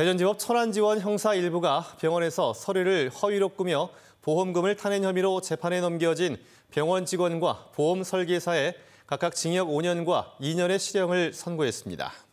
대전지법 천안지원 형사 일부가 병원에서 서류를 허위로 꾸며 보험금을 타낸 혐의로 재판에 넘겨진 병원 직원과 보험 설계사에 각각 징역 5년과 2년의 실형을 선고했습니다.